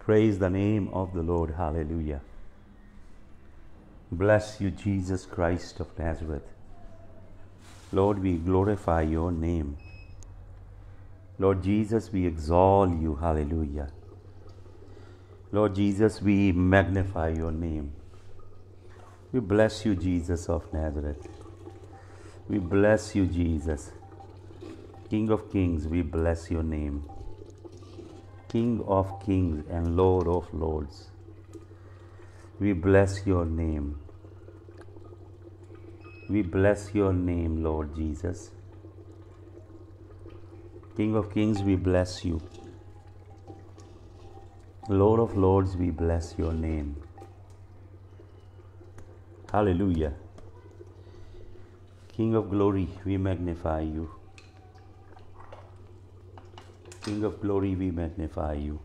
Praise the name of the Lord. Hallelujah. Bless you, Jesus Christ of Nazareth. Lord, we glorify your name. Lord Jesus, we exalt you. Hallelujah. Lord Jesus, we magnify your name. We bless you, Jesus of Nazareth. We bless you, Jesus. King of kings, we bless your name. King of kings and Lord of lords. We bless your name. We bless your name, Lord Jesus. King of kings, we bless you. Lord of lords, we bless your name. Hallelujah. King of glory, we magnify you. King of glory, we magnify you.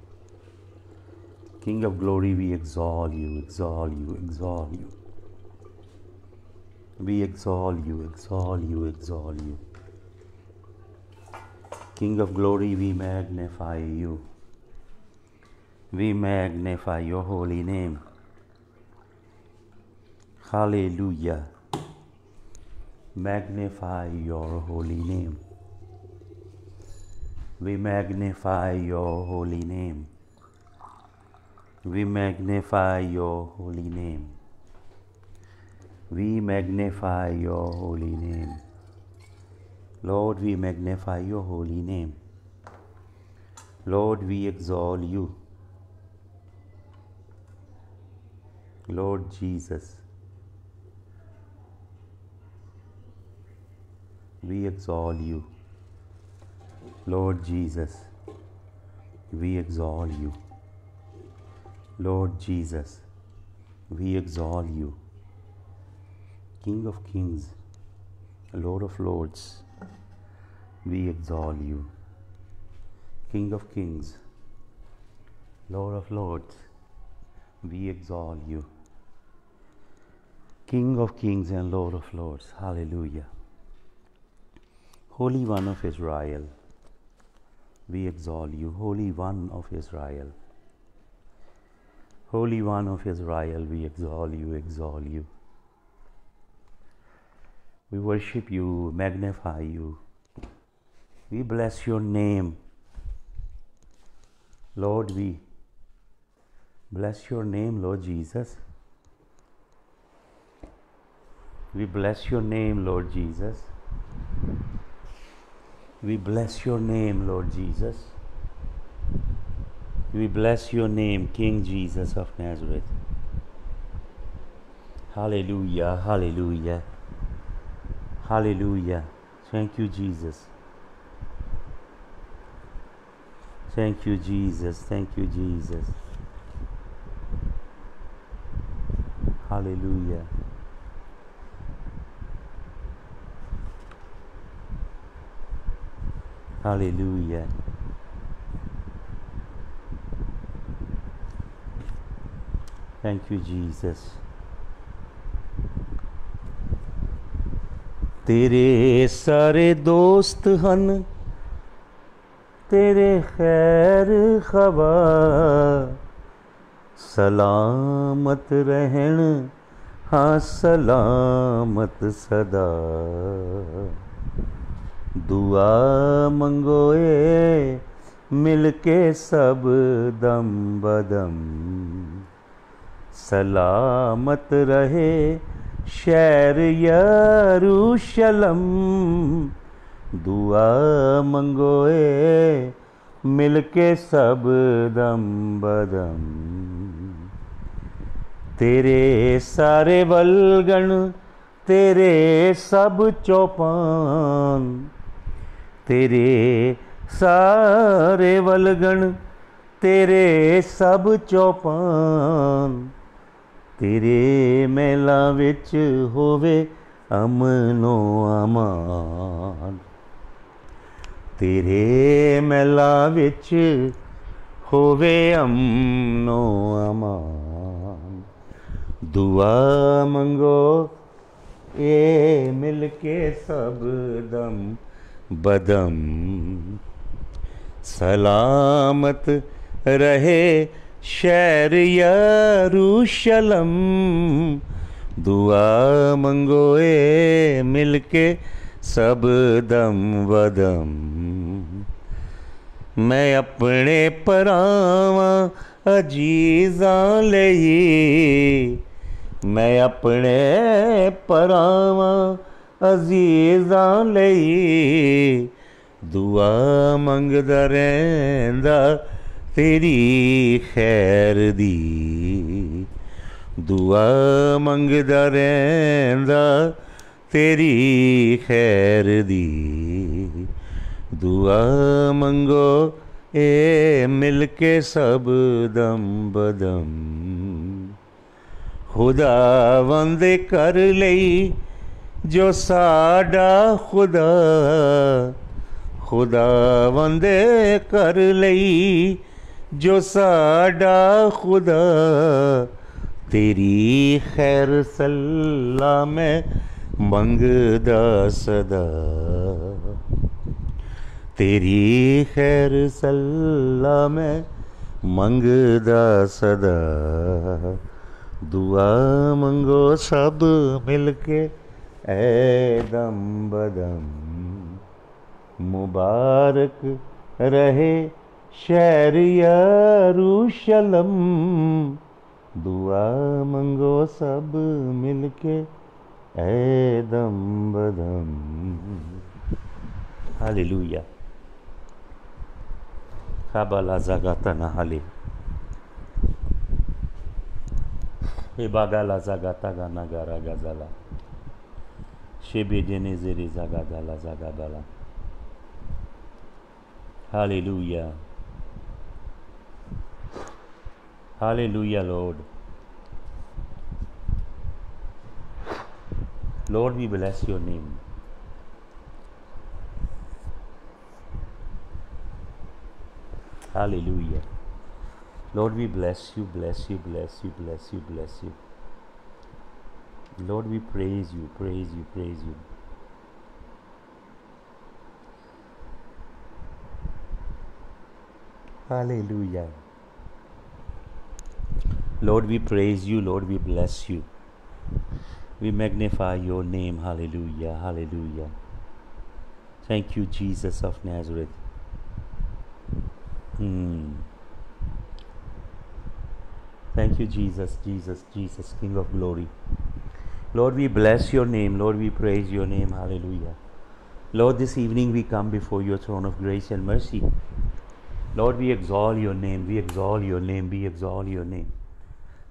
King of glory, we exalt you, exalt you, exalt you. We exalt you, exalt you, exalt you. King of glory, we magnify you. We magnify your holy name. Hallelujah. Magnify your holy name. We magnify your holy name. We magnify your holy name. We magnify your holy name. Lord, we magnify your holy name. Lord, we exalt you. Lord Jesus, we exalt you. Lord Jesus, we exalt you. Lord Jesus, we exalt you. King of kings, Lord of lords, we exalt you. King of kings, Lord of lords, we exalt you. King of kings and Lord of lords, hallelujah. Holy One of Israel, we exalt you, Holy One of Israel. Holy One of Israel, we exalt you, exalt you. We worship you, magnify you. We bless your name. Lord, we bless your name, Lord Jesus. We bless your name, Lord Jesus. We bless your name, Lord Jesus. We bless your name, King Jesus of Nazareth. Hallelujah, hallelujah, hallelujah. Thank you, Jesus. Thank you, Jesus. Thank you, Jesus. Hallelujah. Hallelujah. Thank you, Jesus. तेरे सारे दोस्त हन तेरे खैर खबा सलामत रहन हाँ सलामत सदा दुआ मंगोए मिलके सब दम बदम सलामत रहे शहर यरूशलम दुआ मंगोए मिलके सब दम बदम तेरे सारे बलगण तेरे सब चौपान ਤੇਰੇ ਸਾਰੇ ਵਲਗਣ ਤੇਰੇ ਸਭ ਚੌਪਾਨ ਤੇਰੇ ਮੇਲਾ ਵਿੱਚ ਹੋਵੇ ਅਮਨੋ ਅਮਾਨ ਤੇਰੇ ਮੇਲਾ ਵਿੱਚ ਹੋਵੇ ਅਮਨੋ ਅਮਾਨ ਦੁਆ ਮੰਗੋ ਏ ਮਿਲ ਕੇ ਸਭ ਦਮ बदम सलामत रहे शहर यरूशलम दुआ मंगोए मिलके सब दम बदम मैं अपने पराव अजीजा ले मैं अपने परावा ਅਜ਼ੀਜ਼ਾਂ ਲਈ ਦੁਆ ਮੰਗਦਾ ਰਹਿੰਦਾ ਤੇਰੀ ਖੈਰ ਦੀ ਦੁਆ ਮੰਗਦਾ ਰਹਿੰਦਾ ਤੇਰੀ ਖੈਰ ਦੀ ਦੁਆ ਮੰਗੋ ए मिल के सब दम बदम खुदा वंदे कर लई जो साडा खुदा खुदा वंदे कर ली जो साडा खुदा तेरी खैर सल्ला में मंगदा सदा तेरी खैर सल्ला में मंगदा सदा दुआ मंगो सब मिलके के ऐदम बदम मुबारक रहे शहर यरूशलम दुआ मंगो सब मिलके ऐदम बदम हालेलुया काबाला जागाताना हाले हे बागाला जागाता गाना गारा गाजाला Hallelujah. Hallelujah, Lord. Lord, we bless your name. Hallelujah. Lord, we bless you, bless you, bless you, bless you, bless you. Lord, we praise you, praise you, praise you. Hallelujah. Lord, we praise you, Lord, we bless you. We magnify your name. Hallelujah, hallelujah. Thank you, Jesus of Nazareth. Hmm. Thank you, Jesus, Jesus, Jesus, King of glory. Lord, we bless your name. Lord, we praise your name. Hallelujah. Lord, this evening we come before your throne of grace and mercy. Lord, we exalt your name. We exalt your name. We exalt your name.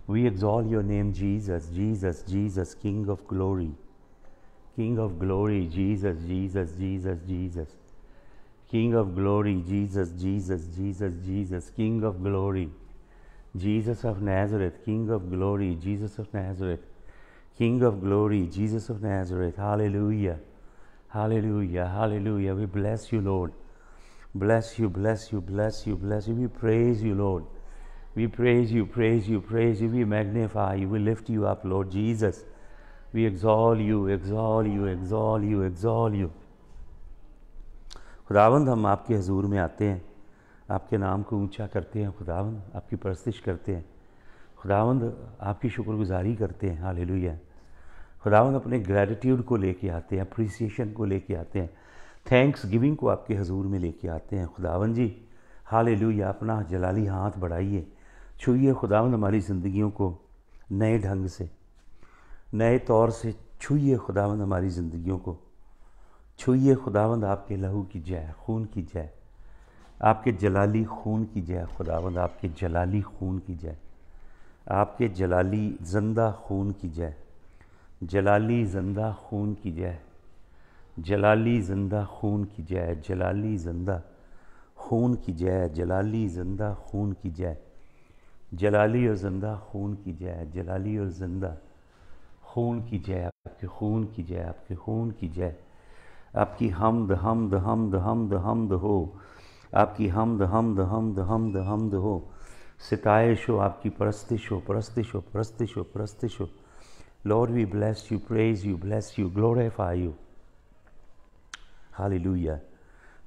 We exalt your name, Jesus, Jesus, Jesus, King of glory. King of glory, Jesus, Jesus, Jesus, Jesus. King of glory, Jesus, Jesus, Jesus, Jesus. King of glory, Jesus of Nazareth. King of glory, Jesus of Nazareth. King of glory, Jesus of Nazareth. Hallelujah. Hallelujah. Hallelujah. We bless you, Lord. Bless you, bless you, bless you, bless you. We praise you, Lord. We praise you, praise you, praise you. We magnify you. We lift you up, Lord Jesus. We exalt you, exalt you, exalt you, exalt you. खुदावंद हम आपके हजूर में आते हैं आपके नाम को ऊंचा करते हैं खुदावंद आपकी परस्तिश करते हैं खुदावंद आपकी शुक्रगुजारी करते हैं हाल खुदावंद अपने ग्रेटिट्यूड को लेके आते हैं अप्रिसिएशन को लेके आते हैं थैंक्स गिविंग को आपके हजूर में लेके आते हैं खुदावन जी हाल अपना जलाली हाथ बढ़ाइए छुइए खुदावंद हमारी ज़िंदगियों को नए ढंग से नए तौर से छुइए खुदावंद हमारी ज़िंदगियों को छुइए खुदावंद आपके लहू की जय खून की जय आपके जलाली खून की जय खुदावंद आपके जलाली खून की जय आपके जलाली जिंदा खून की जय जलाली जिंदा खून की जय जलाली जिंदा खून की जय जलाली जिंदा खून की जय जलाली जिंदा खून की जय जलाली और जिंदा खून की जय जलाली और जिंदा खून की जय आपके खून की जय आपके खून की जय आपकी हमद हमद हमद हमद हमद हो आपकी हमद हमद हमद हमद हमद हो सितायश हो आपकी परस्तिश हो परस्तिश हो परस्तिश हो परस्तिश हो Lord we bless you praise you bless you glorify you hallelujah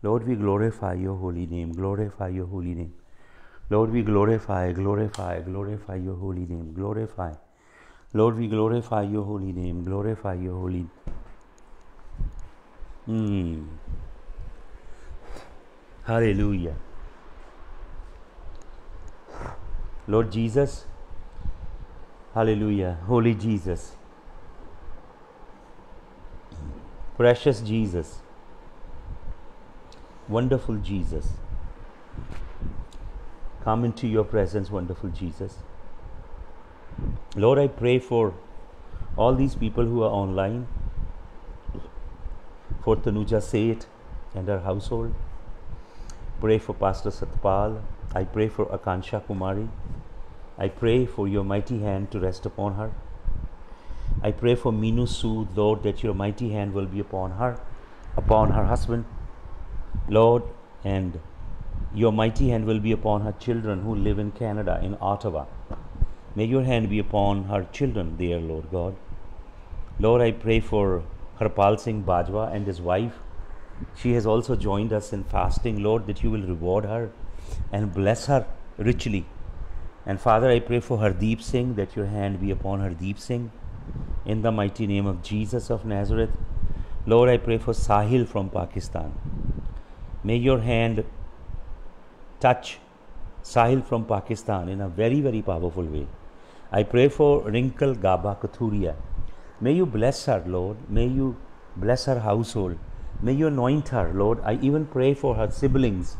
Lord we glorify your holy name glorify your holy name Lord we glorify glorify glorify your holy name glorify Lord we glorify your holy name glorify your holy hallelujah Lord Jesus, hallelujah, Holy Jesus, precious Jesus, wonderful Jesus, come into your presence, wonderful Jesus. Lord, I pray for all these people who are online, for Tanuja Seth and her household. Pray for Pastor Satpal. I pray for Akansha Kumari. I pray for your mighty hand to rest upon her. I pray for Minu Su, Lord, that your mighty hand will be upon her, upon her husband, Lord, and your mighty hand will be upon her children who live in Canada, in Ottawa. May your hand be upon her children dear Lord God. Lord, I pray for Harpal Singh Bajwa and his wife. She has also joined us in fasting, Lord, that you will reward her and bless her richly and Father, I pray for Hardeep Singh that your hand be upon Hardeep Singh in the mighty name of Jesus of Nazareth. Lord, I pray for Sahil from Pakistan. May your hand touch Sahil from Pakistan in a very, very powerful way. I pray for Wrinkle Gaba Kathuria. May you bless her, Lord. May you bless her household. May you anoint her, Lord. I even pray for her siblings,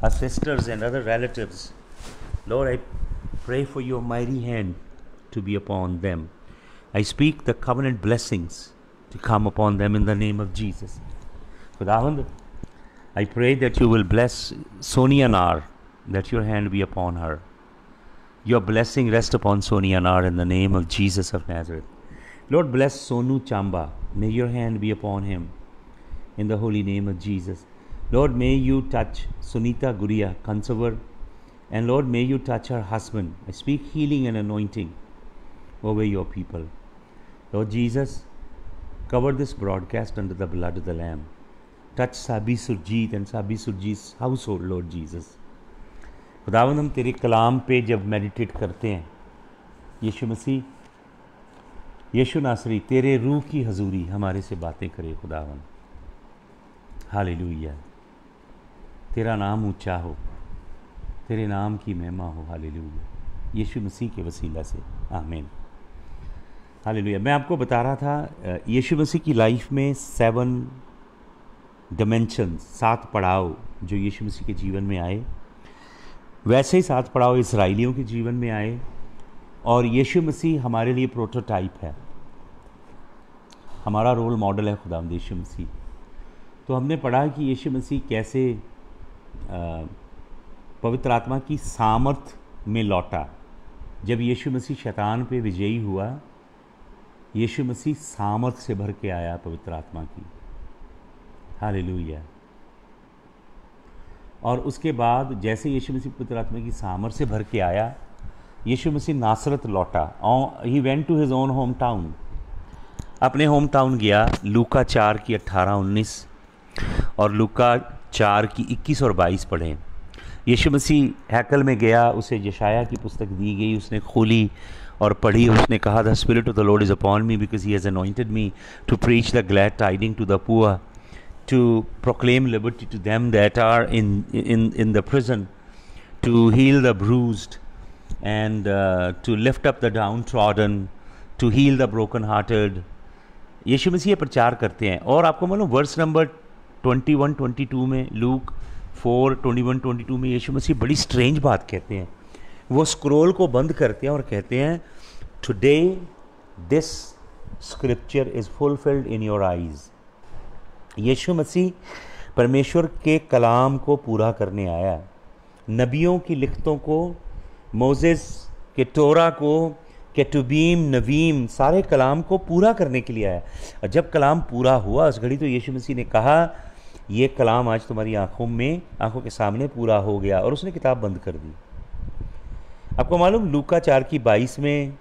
her sisters, and other relatives. Lord, I pray for your mighty hand to be upon them. I speak the covenant blessings to come upon them in the name of Jesus. I pray that you will bless Sonia Nar, that your hand be upon her. Your blessing rest upon Sonia Nar in the name of Jesus of Nazareth. Lord, bless Sonu Chamba. May your hand be upon him in the holy name of Jesus. Lord, may you touch Sunita Guria, conserver And Lord, may you touch her husband. I speak healing and anointing over your people. Lord Jesus, cover this broadcast under the blood of the Lamb. Touch Sabi Surjit and Sabi Surjit's household, Lord Jesus. खुदावन हम तेरे कलाम पे जब meditate करते हैं यीशु मसीह यीशु नासरी तेरे रूह की हजूरी हमारे से बातें करे खुदावन हालेलुया तेरा नाम ऊंचा हो तेरे नाम की महिमा हो हाल यीशु मसीह के वसीला से आमीन हाल मैं आपको बता रहा था यीशु मसीह की लाइफ में सेवन डमेंशन सात पड़ाव जो यीशु मसीह के जीवन में आए वैसे ही सात पड़ाव इसराइलियों के जीवन में आए और यीशु मसीह हमारे लिए प्रोटोटाइप है हमारा रोल मॉडल है खुदाम यीशु मसीह तो हमने पढ़ा कि यीशु मसीह कैसे आ, पवित्र आत्मा की सामर्थ में लौटा जब यीशु मसीह शैतान पे विजयी हुआ यीशु मसीह सामर्थ से भर के आया पवित्र आत्मा की हालेलुया और उसके बाद जैसे यीशु मसीह पवित्र आत्मा की सामर्थ से भर के आया यीशु मसीह नासरत लौटा he went to his own home town अपने होम टाउन गया लूका चार की अट्ठारह उन्नीस और लूका चार की इक्कीस और बाईस पढ़ें यीशु मसीह हैकल में गया उसे जशाया की पुस्तक दी गई उसने खोली और पढ़ी उसने कहा the spirit of the Lord is upon me because he has anointed me to preach the glad tiding to the poor proclaim liberty to them that are in in in the the to heal the bruise and to lift up the downtrodden to heal the broken brokenhearted. यशु मसीह प्रचार करते हैं और आपको मालूम verse number twenty two में Luke four twenty one twenty two में यीशु मसीह बड़ी स्ट्रेंज बात कहते हैं वो स्क्रोल को बंद करते हैं और कहते हैं today this scripture is fulfilled in your eyes यीशु मसीह परमेश्वर के कलाम को पूरा करने आया है नबियों की लिखतों को मोजेस के टोरा को केटुबीम नवीम सारे कलाम को पूरा करने के लिए आया और जब कलाम पूरा हुआ उस घड़ी तो यीशु मसीह ने कहा ये कलाम आज तुम्हारी आंखों में आंखों के सामने पूरा हो गया और उसने किताब बंद कर दी आपको मालूम लूका चार की बाईस में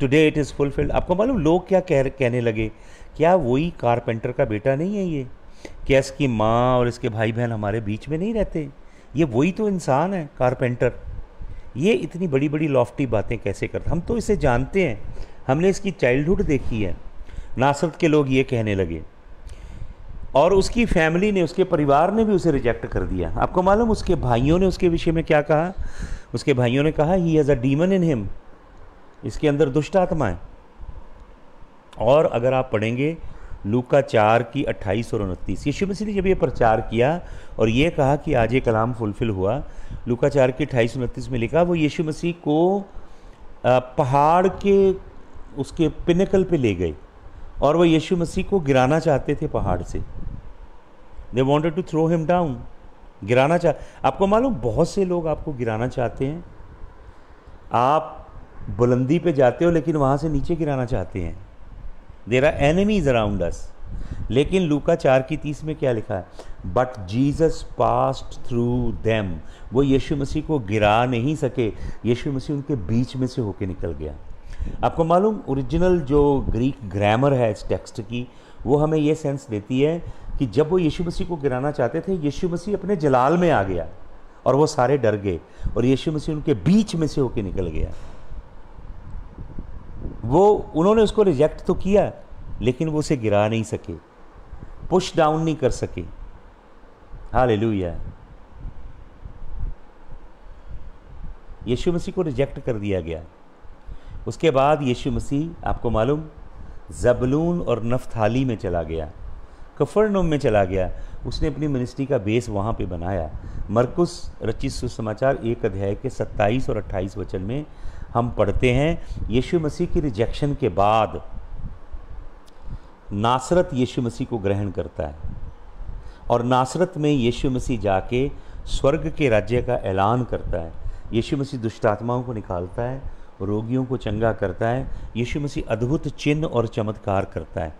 टुडे इट इज़ फुलफिल्ड आपको मालूम लोग क्या कह कहने लगे क्या वही कारपेंटर का बेटा नहीं है ये क्या इसकी माँ और इसके भाई बहन हमारे बीच में नहीं रहते ये वही तो इंसान है कारपेंटर ये इतनी बड़ी बड़ी लॉफ्टी बातें कैसे करते हम तो इसे जानते हैं हमने इसकी चाइल्डहुड देखी है नासरत के लोग ये कहने लगे और उसकी फैमिली ने उसके परिवार ने भी उसे रिजेक्ट कर दिया आपको मालूम उसके भाइयों ने उसके विषय में क्या कहा उसके भाइयों ने कहा he has a demon in him इसके अंदर दुष्ट आत्मा है और अगर आप पढ़ेंगे लूका चार की अट्ठाईस और उनतीस यशु मसीह ने जब ये प्रचार किया और ये कहा कि आज ये कलाम फुलफिल हुआ लूका चार की अट्ठाईस उनतीस में लिखा वो यीशु मसीह को पहाड़ के उसके पिनकल पे ले गए और वो यीशु मसीह को गिराना चाहते थे पहाड़ से they wanted to throw him down गिराना चाह आपको मालूम बहुत से लोग आपको गिराना चाहते हैं आप बुलंदी पे जाते हो लेकिन वहाँ से नीचे गिराना चाहते हैं there are enemies around us लेकिन लूका चार की तीस में क्या लिखा है but Jesus passed through them वो यीशु मसीह को गिरा नहीं सके यीशु मसीह उनके बीच में से होके निकल गया आपको मालूम ओरिजिनल जो ग्रीक ग्रामर है इस टेक्स्ट की वो हमें ये सेंस देती है कि जब वो यीशु मसीह को गिराना चाहते थे यीशु मसीह अपने जलाल में आ गया और वो सारे डर गए और यीशु मसीह उनके बीच में से होके निकल गया वो उन्होंने उसको रिजेक्ट तो किया लेकिन वो उसे गिरा नहीं सके पुश डाउन नहीं कर सके हाँ लुया यीशु मसीह को रिजेक्ट कर दिया गया उसके बाद यीशु मसीह आपको मालूम जबलून और नफथाली में चला गया कफरनुम में चला गया उसने अपनी मिनिस्ट्री का बेस वहाँ पे बनाया मरकुस रचित सुसमाचार एक अध्याय के 27 और 28 वचन में हम पढ़ते हैं यीशु मसीह की रिजेक्शन के बाद नासरत यीशु मसीह को ग्रहण करता है और नासरत में यीशु मसीह जाके स्वर्ग के राज्य का ऐलान करता है यीशु मसीह दुष्ट आत्माओं को निकालता है रोगियों को चंगा करता है यीशु मसीह अद्भुत चिन्ह और चमत्कार करता है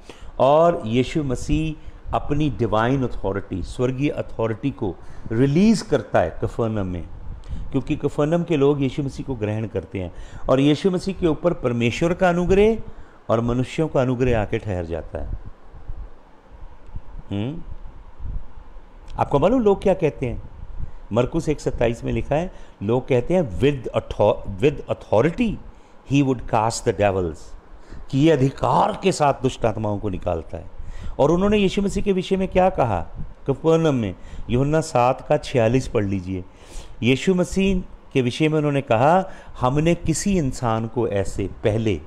और यीशु मसीह अपनी डिवाइन अथॉरिटी स्वर्गीय अथॉरिटी को रिलीज़ करता है कफर्नम में क्योंकि कफर्नम के लोग यीशु मसीह को ग्रहण करते हैं और यीशु मसीह के ऊपर परमेश्वर का अनुग्रह और मनुष्यों का अनुग्रह आके ठहर जाता है हुँ? हम्म? आपको मालूम लोग क्या कहते हैं मरकुस एक सत्ताईस में लिखा है लोग कहते हैं with with authority he would cast the devils कि ये अधिकार के साथ दुष्ट आत्माओं को निकालता है और उन्होंने यीशु मसीह के विषय में क्या कहा कफर्नम में युना सात का छियालीस पढ़ लीजिए यीशु मसीह के विषय में उन्होंने कहा हमने किसी इंसान को ऐसे पहले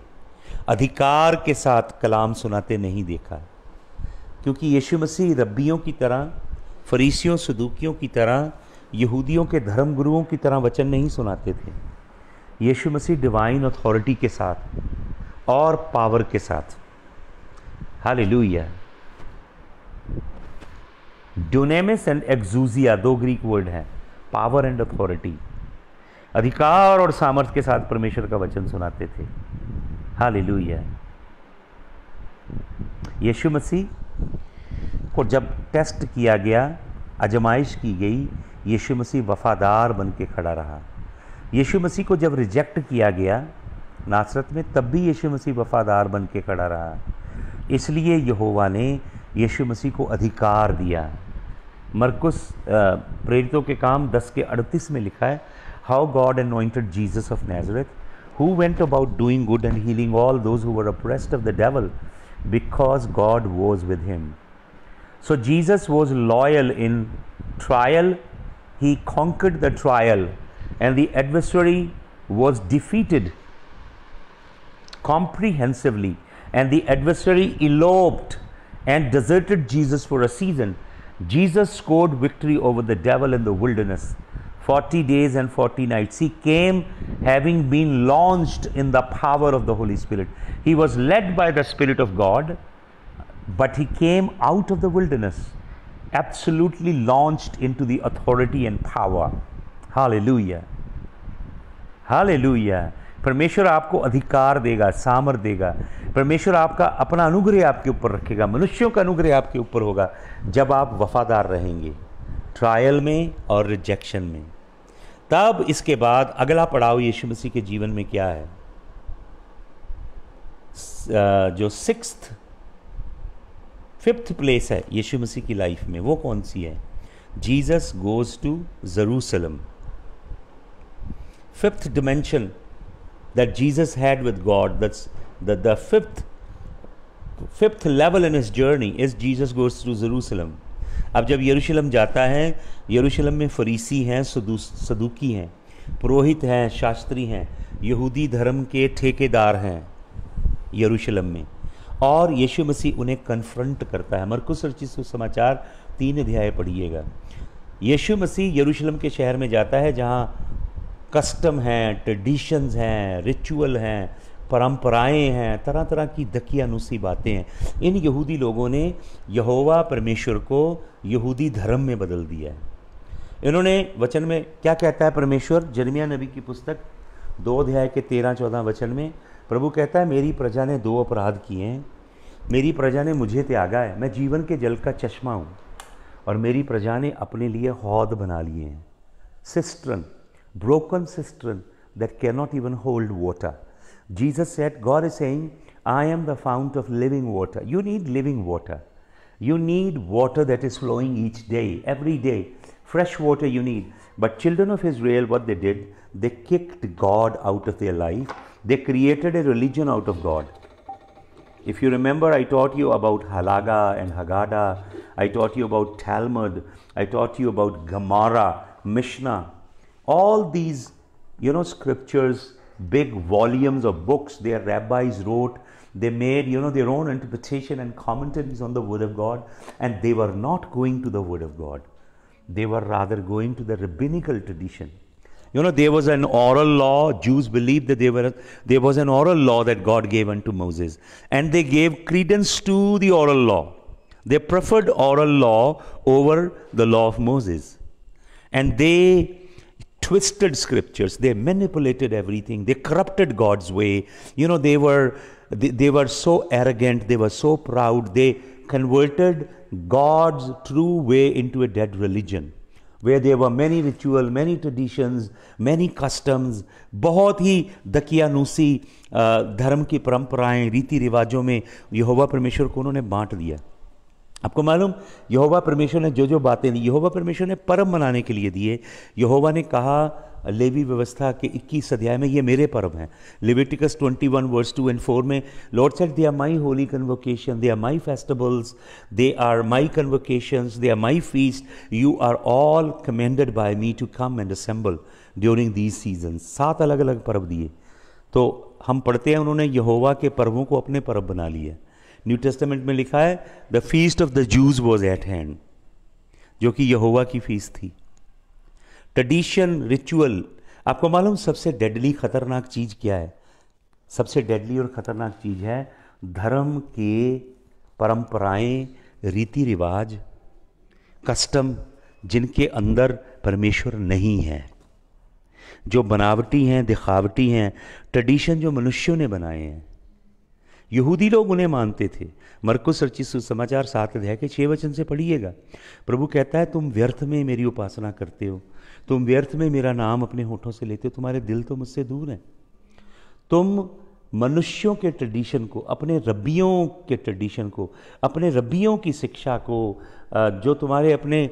अधिकार के साथ कलाम सुनाते नहीं देखा क्योंकि यीशु मसीह रब्बियों की तरह फरीसियों सदूकियों की तरह यहूदियों के धर्म गुरुओं की तरह वचन नहीं सुनाते थे यीशु मसीह डिवाइन अथॉरिटी के साथ और पावर के साथ हाल हालेलुया ड्यूनेमिस एंड एक्जूजिया दो ग्रीक वर्ड हैं पावर एंड अथॉरिटी अधिकार और सामर्थ्य के साथ परमेश्वर का वचन सुनाते थे हाल यीशु मसीह को जब टेस्ट किया गया आजमाइश की गई यीशु मसीह वफादार बन के खड़ा रहा यीशु मसीह को जब रिजेक्ट किया गया नासरत में तब भी यीशु मसीह वफादार बन के खड़ा रहा इसलिए यहोवा ने यीशु मसीह को अधिकार दिया मरकुस प्रेरितों के काम 10 के 38 में लिखा है how God anointed Jesus of Nazareth who went about doing good and healing all those who were oppressed of the devil because God was with him so Jesus was loyal in trial he conquered the trial and the adversary was defeated comprehensively and the adversary eloped and deserted Jesus for a season, Jesus scored victory over the devil in the wilderness. 40 days and 40 nights. He came having been launched in the power of the Holy Spirit. He was led by the Spirit of God, but he came out of the wilderness, absolutely launched into the authority and power. Hallelujah. Hallelujah. परमेश्वर आपको अधिकार देगा सामर देगा परमेश्वर आपका अपना अनुग्रह आपके ऊपर रखेगा मनुष्यों का अनुग्रह आपके ऊपर होगा जब आप वफादार रहेंगे ट्रायल में और रिजेक्शन में तब इसके बाद अगला पड़ाव यीशु मसीह के जीवन में क्या है जो सिक्स फिफ्थ प्लेस है यीशु मसीह की लाइफ में वो कौन सी है Jesus goes to Jerusalem fifth dimension that Jesus had with God. That's the, the fifth fifth level in his journey is Jesus goes to Jerusalem. अब जब यरूशलेम जाता है यरूशलेम में फरीसी हैं सदूकी हैं पुरोहित हैं शास्त्री हैं यहूदी धर्म के ठेकेदार हैं यरूशलेम में और यीशु मसीह उन्हें कन्फ्रंट करता है मरकुस अर्चित समाचार तीन अध्याय पढ़िएगा यीशु मसीह यरूशलेम के शहर में जाता है जहाँ कस्टम हैं ट्रेडिशंस हैं रिचुअल हैं परंपराएं हैं तरह तरह की दकियानुसी बातें हैं इन यहूदी लोगों ने यहोवा परमेश्वर को यहूदी धर्म में बदल दिया है इन्होंने वचन में क्या कहता है परमेश्वर जर्मिया नबी की पुस्तक दो अध्याय के तेरह चौदह वचन में प्रभु कहता है मेरी प्रजा ने दो अपराध किए हैं मेरी प्रजा ने मुझे त्यागा है मैं जीवन के जल का चश्मा हूँ और मेरी प्रजा ने अपने लिए हौद बना लिए हैं सिस्ट्रन broken cistern that cannot even hold water. Jesus said, God is saying, I am the fount of living water. You need living water. You need water that is flowing each day, every day. Fresh water you need. But children of Israel, what they did, they kicked God out of their life. They created a religion out of God. If you remember, I taught you about Halaga and Haggadah. I taught you about Talmud. I taught you about Gemara, Mishnah all these, you know, scriptures, big volumes of books their rabbis wrote, they made, you know, their own interpretation and commentaries on the Word of God, and they were not going to the Word of God. They were rather going to the rabbinical tradition. You know, there was an oral law. Jews believed that there, were, there was an oral law that God gave unto Moses. And they gave credence to the oral law. They preferred oral law over the law of Moses. And they twisted scriptures they manipulated everything they corrupted god's way you know they were they, they were so arrogant they were so proud they converted god's true way into a dead religion where there were many ritual many traditions many customs बहुत ही दकियानूसी धर्म की परंपराएं रीति रिवाजों में यहोवा परमेश्वर को उन्होंने बांट दिया आपको मालूम यहोवा परमेश्वर ने जो जो बातें दी यहोवा परमेश्वर ने परम मनाने के लिए दिए यहोवा ने कहा लेवी व्यवस्था के 21 अध्याय में ये मेरे परम हैं Leviticus 21 verse two and four में Lord said they are my holy convocation they are my festivals they are my convocation they are my feast you are all commanded by me to come and assemble during these season सात अलग अलग पर्व दिए तो हम पढ़ते हैं उन्होंने यहोवा के पर्वों को अपने पर्व बना लिए न्यू टेस्टामेंट में लिखा है the feast of the Jews was at hand जो कि यहोवा की फीस थी ट्रेडिशन रिचुअल आपको मालूम सबसे डेडली खतरनाक चीज़ क्या है सबसे डेडली और ख़तरनाक चीज़ है धर्म के परंपराएं रीति रिवाज कस्टम जिनके अंदर परमेश्वर नहीं है जो बनावटी हैं दिखावटी हैं ट्रेडिशन जो मनुष्यों ने बनाए हैं यहूदी लोग उन्हें मानते थे मरकुस रचित सुसमाचार सात अध्याय के छः वचन से पढ़िएगा प्रभु कहता है तुम व्यर्थ में मेरी उपासना करते हो तुम व्यर्थ में मेरा नाम अपने होठों से लेते हो तुम्हारे दिल तो मुझसे दूर हैं तुम मनुष्यों के ट्रेडिशन को अपने रब्बियों के ट्रेडिशन को अपने रब्बियों की शिक्षा को जो तुम्हारे अपने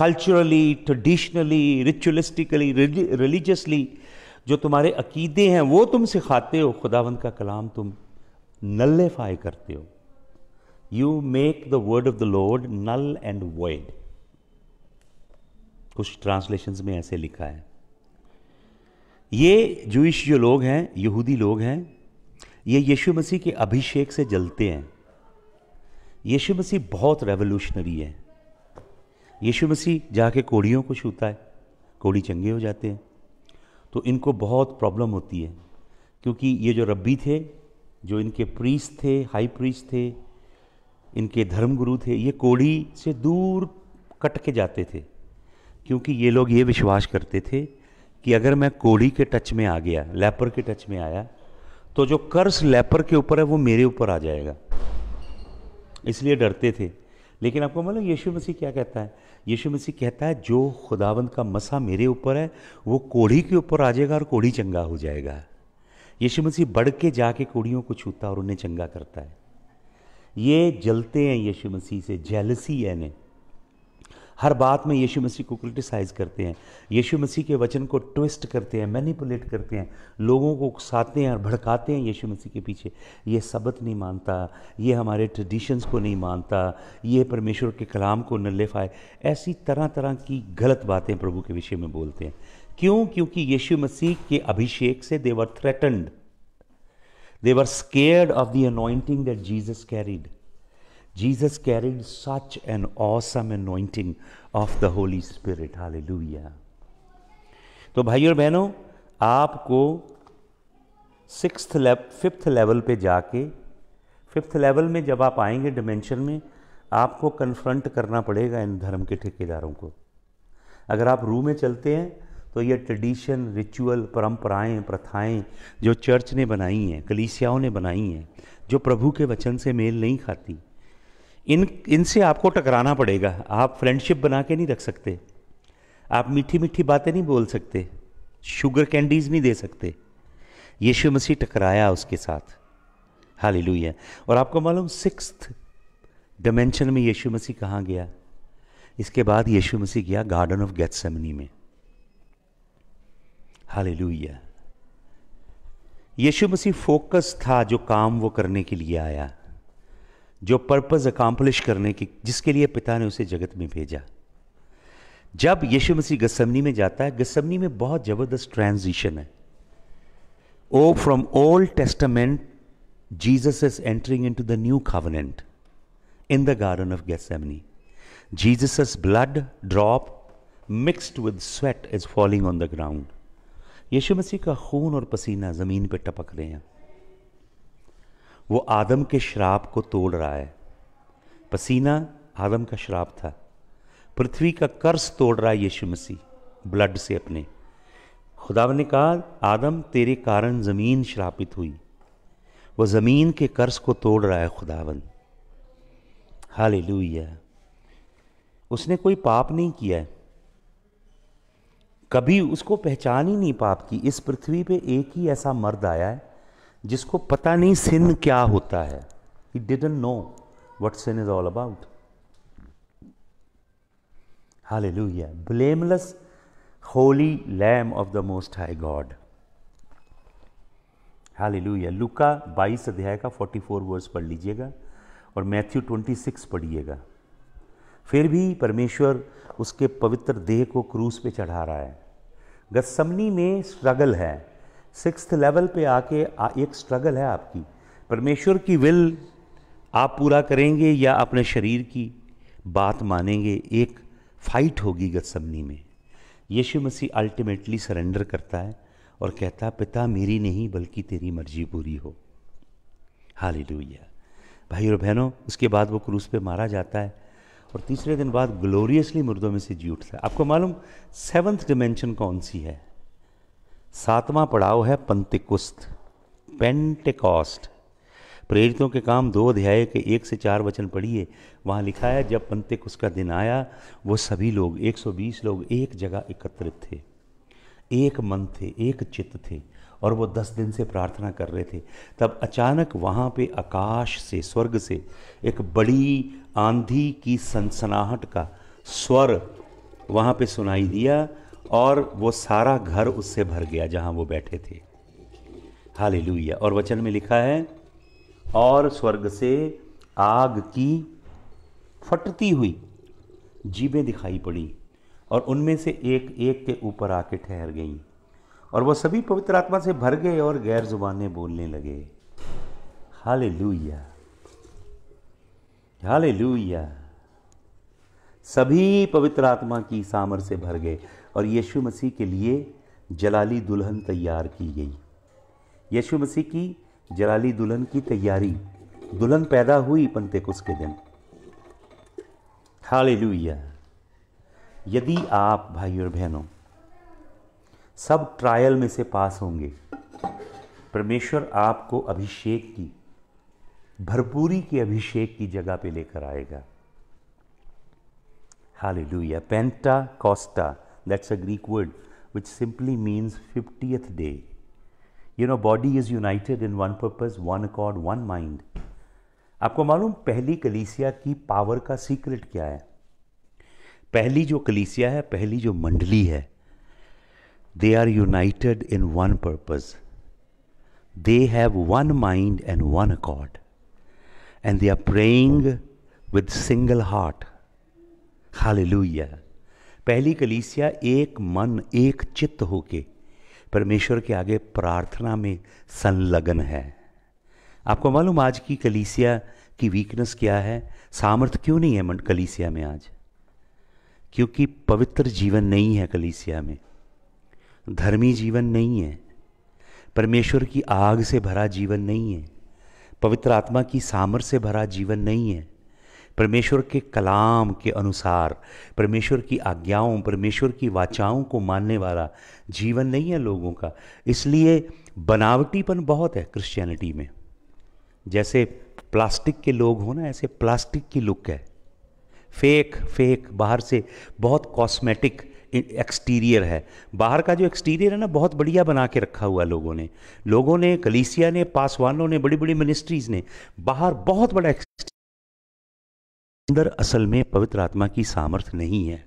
कल्चरली ट्रेडिशनली रिचुअलिस्टिकली रिलीजियसली जो तुम्हारे अकीदे हैं वो तुम सिखाते हो खुदावंद का कलाम तुम नल्लेफाई करते हो you make the word of the Lord null and void कुछ ट्रांसलेशन में ऐसे लिखा है ये जूश जो लोग हैं यहूदी लोग हैं ये यीशु मसीह के अभिषेक से जलते हैं यीशु मसीह बहुत रेवोल्यूशनरी है यीशु मसीह जाके कोड़ियों को छूता है कोड़ी चंगे हो जाते हैं तो इनको बहुत प्रॉब्लम होती है क्योंकि ये जो रब्बी थे जो इनके प्रीस थे हाई प्रीस थे इनके धर्मगुरु थे ये कोढ़ी से दूर कट के जाते थे क्योंकि ये लोग ये विश्वास करते थे कि अगर मैं कोढ़ी के टच में आ गया लेपर के टच में आया तो जो कर्स लेपर के ऊपर है वो मेरे ऊपर आ जाएगा इसलिए डरते थे लेकिन आपको मतलब यीशु मसीह क्या कहता है यीशु मसीह कहता है जो खुदावंद का मसा मेरे ऊपर है वो कोढ़ी के ऊपर आ जाएगा और कोढ़ी चंगा हो जाएगा यीशु मसीह बढ़ के जाके कोड़ियों को छूता और उन्हें चंगा करता है ये जलते हैं यीशु मसीह से जेलसी है ने हर बात में यीशु मसीह को क्रिटिसाइज़ करते हैं यीशु मसीह के वचन को ट्विस्ट करते हैं मैनिपुलेट करते हैं लोगों को उकसाते हैं और भड़काते हैं यीशु मसीह के पीछे ये सबत नहीं मानता ये हमारे ट्रेडिशंस को नहीं मानता ये परमेश्वर के कलाम को नल्लेफाए ऐसी तरह तरह की गलत बातें प्रभु के विषय में बोलते हैं क्यों क्योंकि यीशु मसीह के अभिषेक से they were threatened they were scared of the anointing that Jesus carried Jesus carried such an awesome anointing of the holy spirit hallelujah तो भाई और बहनों आपको सिक्स फिफ्थ लेवल पे जाके फिफ्थ लेवल में जब आप आएंगे डिमेंशन में आपको कन्फ्रंट करना पड़ेगा इन धर्म के ठेकेदारों को अगर आप रू में चलते हैं तो ये ट्रेडिशन रिचुअल परंपराएं प्रथाएं जो चर्च ने बनाई हैं कलीसियाओं ने बनाई हैं जो प्रभु के वचन से मेल नहीं खाती इन इनसे आपको टकराना पड़ेगा आप फ्रेंडशिप बना के नहीं रख सकते आप मीठी मीठी बातें नहीं बोल सकते शुगर कैंडीज़ नहीं दे सकते यीशु मसीह टकराया उसके साथ हालेलुया और आपको मालूम सिक्स डायमेंशन में यीशु मसीह कहाँ गया इसके बाद यीशु मसीह गया गार्डन ऑफ गैथसमनी में हालेलुया यीशु मसीह फोकस था जो काम वो करने के लिए आया जो पर्पस अकम्पलिश करने की जिसके लिए पिता ने उसे जगत में भेजा जब यीशु मसीह गसमनी में जाता है गसमनी में बहुत ज़बरदस्त ट्रांजिशन है oh from old testament Jesus is entering into the new covenant in the garden of Gethsemane Jesus blood drop mixed with sweat is falling on the ground यीशु मसीह का खून और पसीना ज़मीन पर टपक रहे हैं वो आदम के शराब को तोड़ रहा है पसीना आदम का शराब था पृथ्वी का कर्ज तोड़ रहा है यीशु मसीह ब्लड से अपने खुदा ने कहा आदम तेरे कारण ज़मीन श्रापित हुई वो ज़मीन के कर्ज को तोड़ रहा है खुदावन हाल उसने कोई पाप नहीं किया है कभी उसको पहचान ही नहीं पाप की इस पृथ्वी पे एक ही ऐसा मर्द आया है जिसको पता नहीं सिन क्या होता है he didn't know what sin is all about हाल blameless holy lamb of the most high God हाल लुका 22 अध्याय का 44 वर्स पढ़ लीजिएगा और मैथ्यू 26 पढ़िएगा फिर भी परमेश्वर उसके पवित्र देह को क्रूस पे चढ़ा रहा है गसमनी में स्ट्रगल है सिक्स लेवल पे आके एक स्ट्रगल है आपकी परमेश्वर की विल आप पूरा करेंगे या अपने शरीर की बात मानेंगे एक फाइट होगी गसमनी में यीशु मसीह अल्टीमेटली सरेंडर करता है और कहता पिता मेरी नहीं बल्कि तेरी मर्जी पूरी हो हाली भाई और बहनों उसके बाद वो क्रूस पे मारा जाता है और तीसरे दिन बाद ग्लोरियसली मुर्दों में से जी उठता है आपको मालूम सेवन्थ डिमेंशन कौन सी है सातवां पड़ाव है पंतिकुस्त पेंटेकॉस्ट प्रेरितों के काम दो अध्याय के एक से चार वचन पढ़िए वहाँ लिखा है जब पंतिक उसका दिन आया वो सभी लोग 120 लोग एक जगह एकत्रित थे एक मन थे एक चित्त थे और वो दस दिन से प्रार्थना कर रहे थे तब अचानक वहाँ पे आकाश से स्वर्ग से एक बड़ी आंधी की सनसनाहट का स्वर वहाँ पे सुनाई दिया और वो सारा घर उससे भर गया जहाँ वो बैठे थे हाल और वचन में लिखा है और स्वर्ग से आग की फटती हुई जीबें दिखाई पड़ी और उनमें से एक एक के ऊपर आके ठहर गईं और वह सभी पवित्र आत्मा से भर गए और गैर जुबान बोलने लगे हाले लुया हाले लुया सभी पवित्र आत्मा की सामर से भर गए और यीशु मसीह के लिए जलाली दुल्हन तैयार की गई यीशु मसीह की जलाली दुल्हन की तैयारी दुल्हन पैदा हुई कुछ के दिन हाले यदि आप भाई और बहनों सब ट्रायल में से पास होंगे परमेश्वर आपको अभिषेक की भरपूरी के अभिषेक की जगह पे लेकर आएगा लुया pentecost that's a Greek word which simply means fiftieth day you know body is united in one purpose one accord one mind आपको मालूम पहली कलीसिया की पावर का सीक्रेट क्या है पहली जो कलीसिया है पहली जो मंडली है they are united in one purpose. They have one mind and one accord. And they are praying with single heart. Hallelujah पहली कलीसिया एक मन एक चित्त होके परमेश्वर के आगे प्रार्थना में संलग्न है आपको मालूम आज की कलीसिया की वीकनेस क्या है सामर्थ्य क्यों नहीं है मन कलीसिया में आज क्योंकि पवित्र जीवन नहीं है कलीसिया में धर्मी जीवन नहीं है परमेश्वर की आग से भरा जीवन नहीं है पवित्र आत्मा की सामर से भरा जीवन नहीं है परमेश्वर के कलाम के अनुसार परमेश्वर की आज्ञाओं परमेश्वर की वाचाओं को मानने वाला जीवन नहीं है लोगों का इसलिए बनावटीपन बहुत है क्रिश्चियनिटी में जैसे प्लास्टिक के लोग हो ना ऐसे प्लास्टिक की लुक है फेक फेक बाहर से बहुत कॉस्मेटिक एक्सटीरियर है बाहर का जो एक्सटीरियर है ना बहुत बढ़िया बना के रखा हुआ लोगों ने लोगों ने कलीसिया ने पासवानों ने बड़ी बड़ी मिनिस्ट्रीज ने बाहर बहुत बड़ा अंदर असल में पवित्र आत्मा की सामर्थ्य नहीं है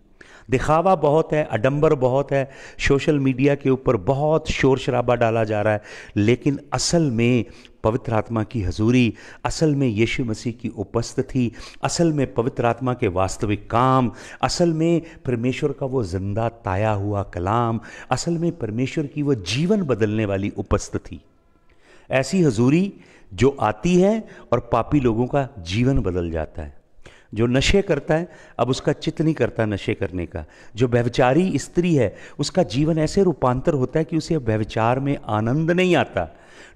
दिखावा बहुत है अडंबर बहुत है सोशल मीडिया के ऊपर बहुत शोर शराबा डाला जा रहा है लेकिन असल में पवित्र आत्मा की हजूरी असल में यीशु मसीह की उपस्थिति असल में पवित्र आत्मा के वास्तविक काम असल में परमेश्वर का वो जिंदा ताया हुआ कलाम असल में परमेश्वर की वो जीवन बदलने वाली उपस्थिति ऐसी हजूरी जो आती है और पापी लोगों का जीवन बदल जाता है जो नशे करता है अब उसका चित्त नहीं करता नशे करने का जो व्यवचारी स्त्री है उसका जीवन ऐसे रूपांतर होता है कि उसे व्यवचार में आनंद नहीं आता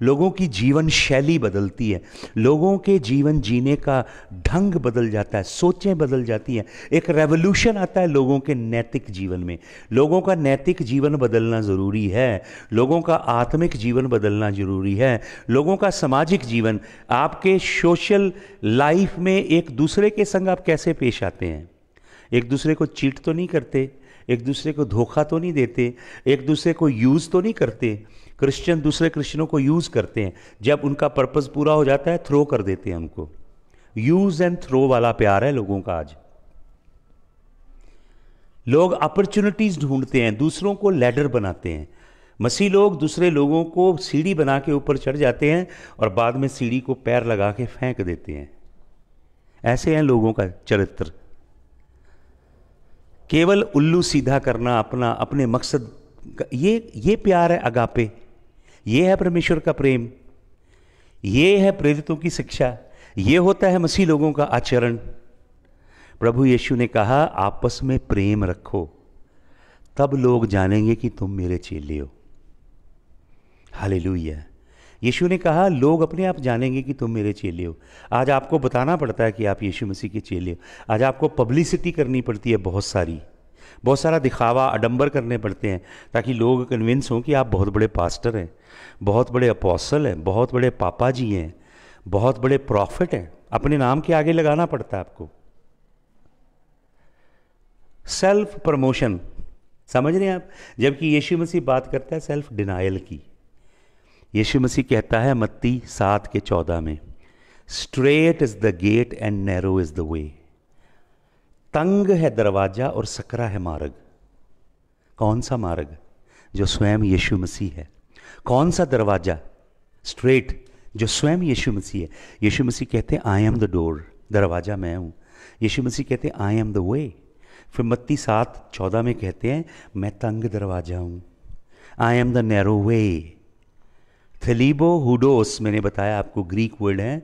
लोगों की जीवन शैली बदलती है लोगों के जीवन जीने का ढंग बदल जाता है सोचें बदल जाती हैं एक रेवोल्यूशन आता है लोगों के नैतिक जीवन में लोगों का नैतिक जीवन बदलना ज़रूरी है लोगों का आत्मिक जीवन बदलना ज़रूरी है लोगों का सामाजिक जीवन आपके सोशल लाइफ में एक दूसरे के संग आप कैसे पेश आते हैं एक दूसरे को चीट तो नहीं करते एक दूसरे को धोखा तो नहीं देते एक दूसरे को यूज़ तो नहीं करते क्रिश्चियन दूसरे क्रिश्चियनों को यूज़ करते हैं जब उनका पर्पज़ पूरा हो जाता है थ्रो कर देते हैं उनको यूज़ एंड थ्रो वाला प्यार है लोगों का आज लोग अपॉर्चुनिटीज़ ढूंढते हैं दूसरों को लैडर बनाते हैं मसीह लोग दूसरे लोगों को सीढ़ी बना के ऊपर चढ़ जाते हैं और बाद में सीढ़ी को पैर लगा के फेंक देते हैं ऐसे हैं लोगों का चरित्र केवल उल्लू सीधा करना अपना अपने मकसद ये ये प्यार है अगापे ये है परमेश्वर का प्रेम ये है प्रेरितों की शिक्षा ये होता है मसीह लोगों का आचरण प्रभु यीशु ने कहा आपस में प्रेम रखो तब लोग जानेंगे कि तुम मेरे चेले हो हालेलुया यीशु ने कहा लोग अपने आप जानेंगे कि तुम मेरे चेले हो आज आपको बताना पड़ता है कि आप यीशु मसीह के चेले हो आज आपको पब्लिसिटी करनी पड़ती है बहुत सारी बहुत सारा दिखावा आडंबर करने पड़ते हैं ताकि लोग कन्विंस हों कि आप बहुत बड़े पास्टर हैं बहुत बड़े अपोसल हैं बहुत बड़े पापा जी हैं बहुत बड़े प्रॉफिट हैं अपने नाम के आगे लगाना पड़ता है आपको सेल्फ प्रमोशन समझ रहे हैं आप जबकि यीशु मसीह बात करता है सेल्फ डिनाइल की यीशु मसीह कहता है मत्ती सात के चौदह में straight is the gate and narrow is the way तंग है दरवाजा और सकरा है मार्ग कौन सा मार्ग जो स्वयं यीशु मसीह है कौन सा दरवाजा स्ट्रेट जो स्वयं यीशु मसीह है यीशु मसीह कहते हैं आई एम द डोर दरवाजा मैं हूं यीशु मसीह कहते हैं आई एम द वे फिर मत्ती सात चौदह में कहते हैं मैं तंग दरवाजा हूं I am the narrow way थलीबो हुडोस मैंने बताया आपको ग्रीक वर्ड है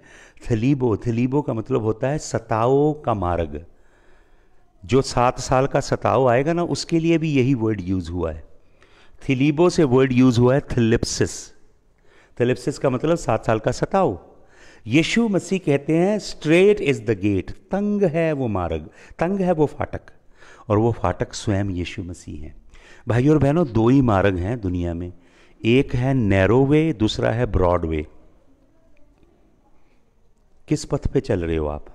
थलीबो थलीबो का मतलब होता है सताओ का मार्ग जो सात साल का सताव आएगा ना उसके लिए भी यही वर्ड यूज़ हुआ है थिलीबो से वर्ड यूज़ हुआ है थिलिप्सिस थिलिप्सिस का मतलब सात साल का सताव यीशु मसीह कहते हैं स्ट्रेट इज़ द गेट तंग है वो मार्ग तंग है वो फाटक और वो फाटक स्वयं यीशु मसीह हैं भाई और बहनों दो ही मार्ग हैं दुनिया में एक है नैरो वे दूसरा है ब्रॉड वे किस पथ पे चल रहे हो आप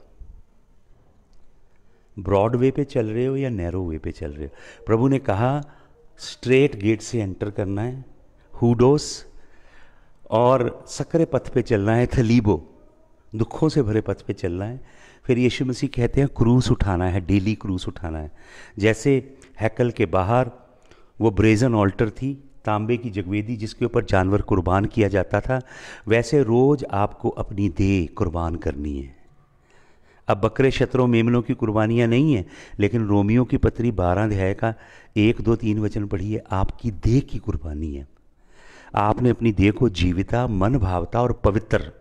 ब्रॉड वे पे चल रहे हो या नैरो वे पे चल रहे हो प्रभु ने कहा स्ट्रेट गेट से एंटर करना है हुडोस और सकरे पथ पे चलना है थलीबो दुखों से भरे पथ पे चलना है फिर यीशु मसीह कहते हैं क्रूस उठाना है डेली क्रूस उठाना है जैसे हैकल के बाहर वो ब्रेजन ऑल्टर थी तांबे की जगवेदी जिसके ऊपर जानवर कुर्बान किया जाता था वैसे रोज़ आपको अपनी देह कुर्बान करनी है अब बकरे शत्रों मेमनों की कुर्बानियाँ नहीं हैं लेकिन रोमियो की पत्री बारह अध्याय का एक दो तीन वचन पढ़िए आपकी देह की कुर्बानी है आपने अपनी देह को जीविता मन भावता और पवित्र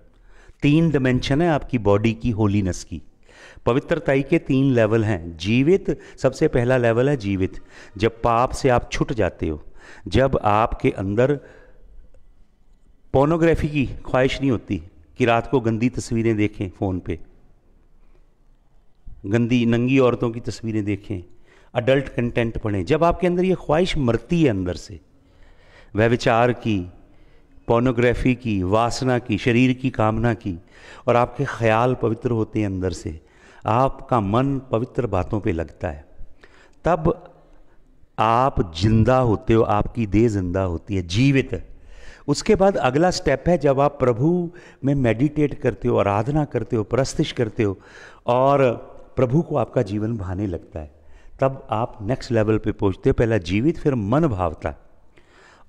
तीन डिमेंशन है आपकी बॉडी की होलीनेस की पवित्रताई के तीन लेवल हैं जीवित सबसे पहला लेवल है जीवित जब पाप से आप छुट जाते हो जब आपके अंदर पोर्नोग्राफी की ख्वाहिश नहीं होती कि रात को गंदी तस्वीरें देखें फ़ोन पे गंदी नंगी औरतों की तस्वीरें देखें अडल्ट कंटेंट पढ़ें जब आपके अंदर ये ख्वाहिश मरती है अंदर से वह विचार की पोर्नोग्राफी की वासना की शरीर की कामना की और आपके ख्याल पवित्र होते हैं अंदर से आपका मन पवित्र बातों पे लगता है तब आप जिंदा होते हो आपकी देह जिंदा होती है जीवित उसके बाद अगला स्टेप है जब आप प्रभु में मेडिटेट करते हो आराधना करते हो प्रस्तिश करते हो और प्रभु को आपका जीवन भाने लगता है तब आप नेक्स्ट लेवल पे पहुँचते पहला जीवित फिर मन भावता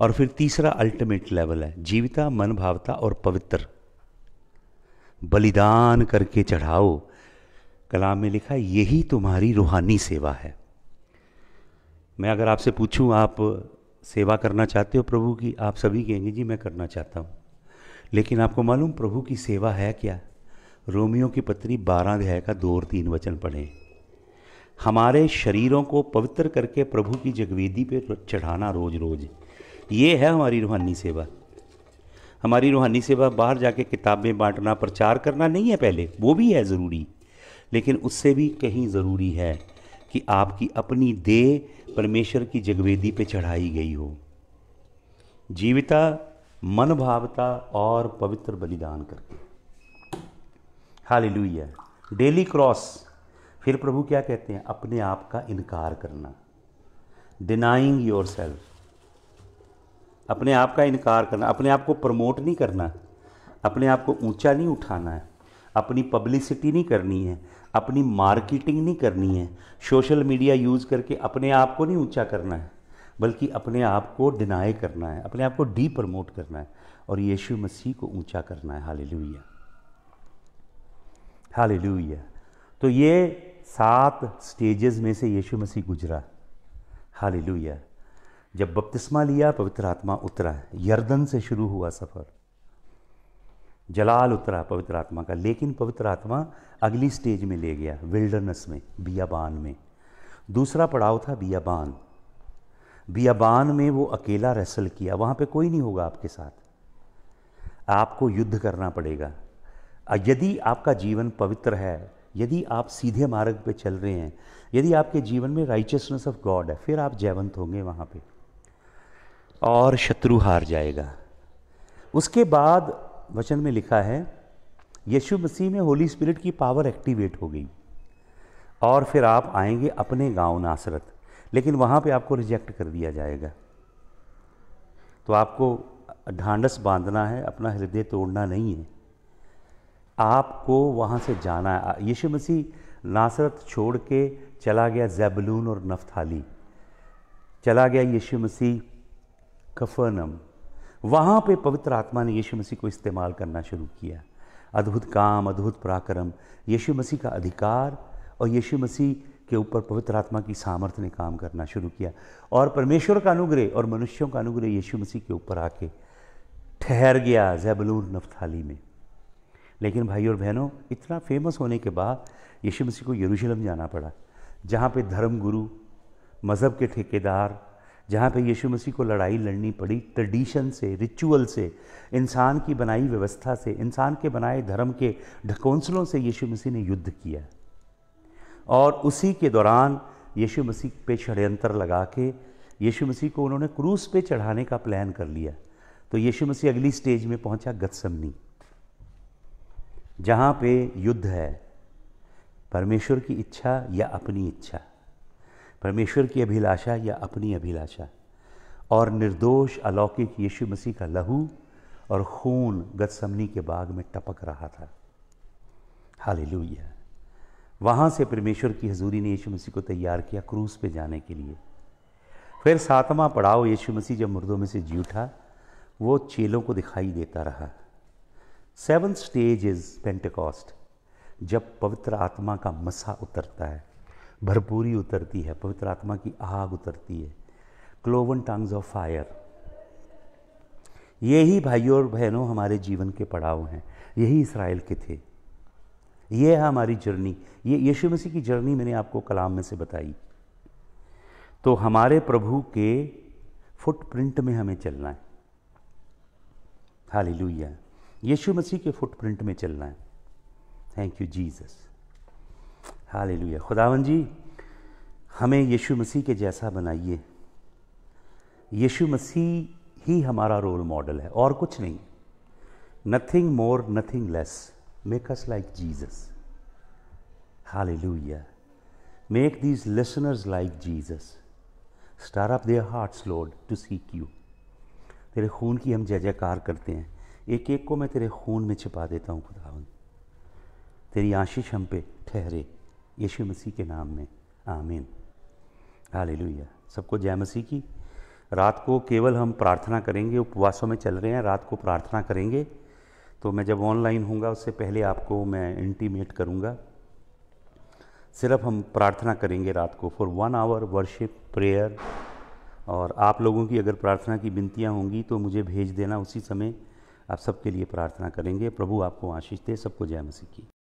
और फिर तीसरा अल्टीमेट लेवल है जीविता मन भावता और पवित्र बलिदान करके चढ़ाओ कलाम में लिखा यही तुम्हारी रूहानी सेवा है मैं अगर आपसे पूछूं आप सेवा करना चाहते हो प्रभु की आप सभी कहेंगे जी मैं करना चाहता हूं लेकिन आपको मालूम प्रभु की सेवा है क्या रोमियो की पत्नी बारह अध्याय का दो और तीन वचन पढ़ें हमारे शरीरों को पवित्र करके प्रभु की जगवेदी पे चढ़ाना रोज रोज ये है हमारी रूहानी सेवा हमारी रूहानी सेवा बाहर जाके किताबें बांटना प्रचार करना नहीं है पहले वो भी है ज़रूरी लेकिन उससे भी कहीं ज़रूरी है कि आपकी अपनी देह परमेश्वर की जगवेदी पे चढ़ाई गई हो जीविता मन भावता और पवित्र बलिदान करके हाली डेली क्रॉस फिर प्रभु क्या कहते हैं अपने आप का इनकार करना डिनाइंग योर सेल्फ अपने आप का इनकार करना अपने आप को प्रमोट नहीं करना अपने आप को ऊंचा नहीं उठाना है अपनी पब्लिसिटी नहीं करनी है अपनी मार्केटिंग नहीं करनी है सोशल मीडिया यूज़ करके अपने आप को नहीं ऊंचा करना है बल्कि अपने आप को डिनाई करना है अपने आप को डी प्रमोट करना है और यीशु मसीह को ऊंचा करना है हालेलुया हालेलुया तो ये सात स्टेजेस में से यीशु मसीह गुजरा हालेलुया जब बपतिस्मा लिया पवित्र आत्मा उतरा यर्दन से शुरू हुआ सफ़र जलाल उतरा पवित्र आत्मा का लेकिन पवित्र आत्मा अगली स्टेज में ले गया विल्डरनेस में बियाबान में दूसरा पड़ाव था बियाबान बियाबान में वो अकेला रेसल किया वहाँ पे कोई नहीं होगा आपके साथ आपको युद्ध करना पड़ेगा यदि आपका जीवन पवित्र है यदि आप सीधे मार्ग पे चल रहे हैं यदि आपके जीवन में राइचसनेस ऑफ गॉड है फिर आप जयवंत होंगे वहाँ पे और शत्रु हार जाएगा उसके बाद वचन में लिखा है यीशु मसीह में होली स्पिरिट की पावर एक्टिवेट हो गई और फिर आप आएंगे अपने गांव नासरत लेकिन वहाँ पे आपको रिजेक्ट कर दिया जाएगा तो आपको ढांडस बांधना है अपना हृदय तोड़ना नहीं है आपको वहाँ से जाना है यीशु मसीह नासरत छोड़ के चला गया जैबलून और नफ्थाली चला गया यीशु मसीह कफनम वहाँ पे पवित्र आत्मा ने यीशु मसीह को इस्तेमाल करना शुरू किया अद्भुत काम अद्भुत पराक्रम यीशु मसीह का अधिकार और यीशु मसीह के ऊपर पवित्र आत्मा की सामर्थ्य ने काम करना शुरू किया और परमेश्वर का अनुग्रह और मनुष्यों का अनुग्रह यीशु मसीह के ऊपर आके ठहर गया जैबलून नफ्थाली में लेकिन भाई और बहनों इतना फेमस होने के बाद यीशु मसीह को यरूशलेम जाना पड़ा जहाँ पे धर्म गुरु मज़हब के ठेकेदार जहाँ पे यीशु मसीह को लड़ाई लड़नी पड़ी ट्रेडिशन से रिचुअल से इंसान की बनाई व्यवस्था से इंसान के बनाए धर्म के ढकोंसलों से यीशु मसीह ने युद्ध किया और उसी के दौरान यीशु मसीह पे षड्यंत्र लगा के यीशु मसीह को उन्होंने क्रूस पे चढ़ाने का प्लान कर लिया तो यीशु मसीह अगली स्टेज में पहुंचा गदसमनी जहाँ पे युद्ध है परमेश्वर की इच्छा या अपनी इच्छा परमेश्वर की अभिलाषा या अपनी अभिलाषा और निर्दोष अलौकिक यीशु मसीह का लहू और खून गदसमनी के बाग में टपक रहा था हालेलुया वहाँ से परमेश्वर की हजूरी ने यीशु मसीह को तैयार किया क्रूस पे जाने के लिए फिर सातवां पड़ाव यीशु मसीह जब मुर्दों में से जी उठा वो चेलों को दिखाई देता रहा सेवन्थ स्टेज इज पेंटिकॉस्ट जब पवित्र आत्मा का मसा उतरता है भरपूरी उतरती है पवित्र आत्मा की आग उतरती है क्लोवन टंग्स ऑफ फायर ये ही भाइयों और बहनों हमारे जीवन के पड़ाव हैं यही इसराइल के थे ये है हमारी जर्नी ये यीशु मसीह की जर्नी मैंने आपको कलाम में से बताई तो हमारे प्रभु के फुटप्रिंट में हमें चलना है हालेलुया यीशु मसीह के फुटप्रिंट में चलना है थैंक यू जीसस लुया खुदावन जी हमें यीशु मसीह के जैसा बनाइए यीशु मसीह ही हमारा रोल मॉडल है और कुछ नहीं nothing more nothing less make us like Jesus hallelujah make these listeners like Jesus stir up their hearts Lord to seek you तेरे खून की हम जय जयकार करते हैं एक एक को मैं तेरे खून में छिपा देता हूँ खुदावन तेरी आशीष हम पे ठहरे यीशु मसीह के नाम में आमीन हालेलुया सबको जय मसीह की रात को केवल हम प्रार्थना करेंगे उपवासों में चल रहे हैं रात को प्रार्थना करेंगे तो मैं जब ऑनलाइन हूँगा उससे पहले आपको मैं इंटीमेट करूँगा सिर्फ हम प्रार्थना करेंगे रात को for one hour worship prayer और आप लोगों की अगर प्रार्थना की बिनतियाँ होंगी तो मुझे भेज देना उसी समय आप सबके लिए प्रार्थना करेंगे प्रभु आपको आशीष दे सबको जय मसीह की